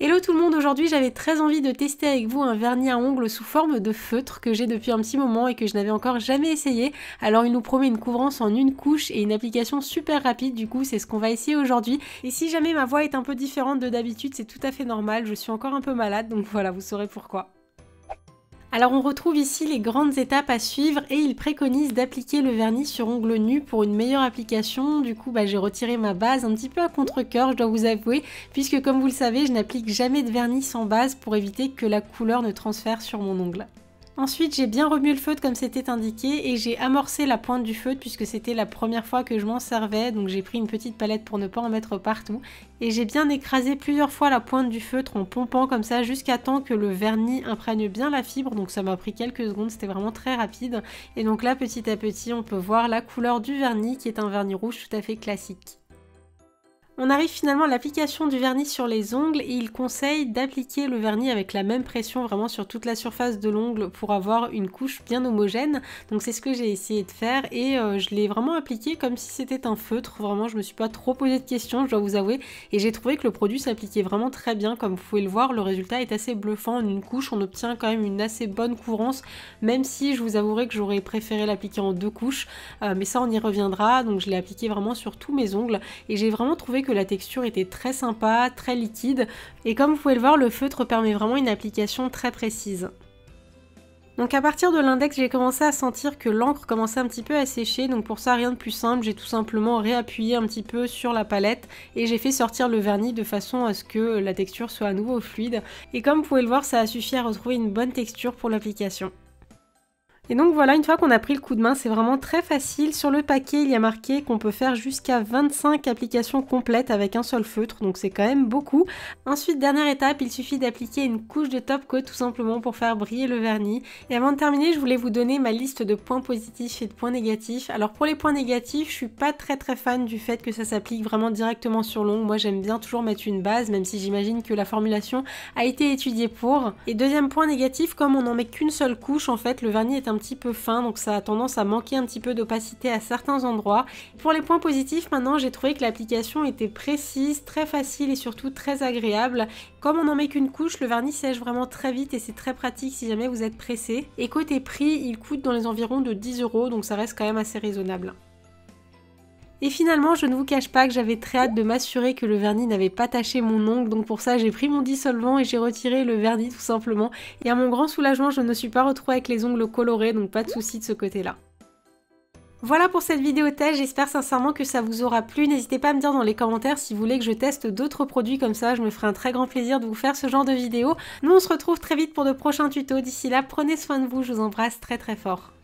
Hello tout le monde, aujourd'hui j'avais très envie de tester avec vous un vernis à ongles sous forme de feutre que j'ai depuis un petit moment et que je n'avais encore jamais essayé. Alors il nous promet une couvrance en une couche et une application super rapide, du coup c'est ce qu'on va essayer aujourd'hui. Et si jamais ma voix est un peu différente de d'habitude, c'est tout à fait normal, je suis encore un peu malade donc voilà, vous saurez pourquoi. Alors on retrouve ici les grandes étapes à suivre et il préconise d'appliquer le vernis sur ongle nu pour une meilleure application. Du coup bah, j'ai retiré ma base un petit peu à contre-coeur je dois vous avouer puisque comme vous le savez je n'applique jamais de vernis sans base pour éviter que la couleur ne transfère sur mon ongle. Ensuite, j'ai bien remué le feutre comme c'était indiqué et j'ai amorcé la pointe du feutre puisque c'était la première fois que je m'en servais, donc j'ai pris une petite palette pour ne pas en mettre partout. Et j'ai bien écrasé plusieurs fois la pointe du feutre en pompant comme ça jusqu'à temps que le vernis imprègne bien la fibre, donc ça m'a pris quelques secondes, c'était vraiment très rapide. Et donc là, petit à petit, on peut voir la couleur du vernis qui est un vernis rouge tout à fait classique. On arrive finalement à l'application du vernis sur les ongles et il conseille d'appliquer le vernis avec la même pression vraiment sur toute la surface de l'ongle pour avoir une couche bien homogène. Donc c'est ce que j'ai essayé de faire et euh, je l'ai vraiment appliqué comme si c'était un feutre. Vraiment je me suis pas trop posé de questions je dois vous avouer et j'ai trouvé que le produit s'appliquait vraiment très bien comme vous pouvez le voir. Le résultat est assez bluffant en une couche. On obtient quand même une assez bonne courance même si je vous avouerai que j'aurais préféré l'appliquer en deux couches euh, mais ça on y reviendra. Donc je l'ai appliqué vraiment sur tous mes ongles et j'ai vraiment trouvé que que la texture était très sympa, très liquide, et comme vous pouvez le voir, le feutre permet vraiment une application très précise. Donc à partir de l'index, j'ai commencé à sentir que l'encre commençait un petit peu à sécher, donc pour ça rien de plus simple, j'ai tout simplement réappuyé un petit peu sur la palette et j'ai fait sortir le vernis de façon à ce que la texture soit à nouveau fluide. Et comme vous pouvez le voir, ça a suffi à retrouver une bonne texture pour l'application. Et donc voilà, une fois qu'on a pris le coup de main, c'est vraiment très facile. Sur le paquet, il y a marqué qu'on peut faire jusqu'à 25 applications complètes avec un seul feutre, donc c'est quand même beaucoup. Ensuite, dernière étape, il suffit d'appliquer une couche de top coat tout simplement pour faire briller le vernis. Et avant de terminer, je voulais vous donner ma liste de points positifs et de points négatifs. Alors pour les points négatifs, je suis pas très très fan du fait que ça s'applique vraiment directement sur l'ongle. Moi, j'aime bien toujours mettre une base, même si j'imagine que la formulation a été étudiée pour. Et deuxième point négatif, comme on n'en met qu'une seule couche, en fait, le vernis est un petit peu fin, donc ça a tendance à manquer un petit peu d'opacité à certains endroits. Pour les points positifs, maintenant, j'ai trouvé que l'application était précise, très facile et surtout très agréable. Comme on n'en met qu'une couche, le vernis sèche vraiment très vite et c'est très pratique si jamais vous êtes pressé. Et côté prix, il coûte dans les environs de 10 euros, donc ça reste quand même assez raisonnable. Et finalement, je ne vous cache pas que j'avais très hâte de m'assurer que le vernis n'avait pas taché mon ongle, donc pour ça j'ai pris mon dissolvant et j'ai retiré le vernis tout simplement. Et à mon grand soulagement, je ne suis pas retrouvée avec les ongles colorés, donc pas de souci de ce côté-là. Voilà pour cette vidéo test, j'espère sincèrement que ça vous aura plu. N'hésitez pas à me dire dans les commentaires si vous voulez que je teste d'autres produits comme ça, je me ferai un très grand plaisir de vous faire ce genre de vidéo. Nous on se retrouve très vite pour de prochains tutos, d'ici là prenez soin de vous, je vous embrasse très très fort.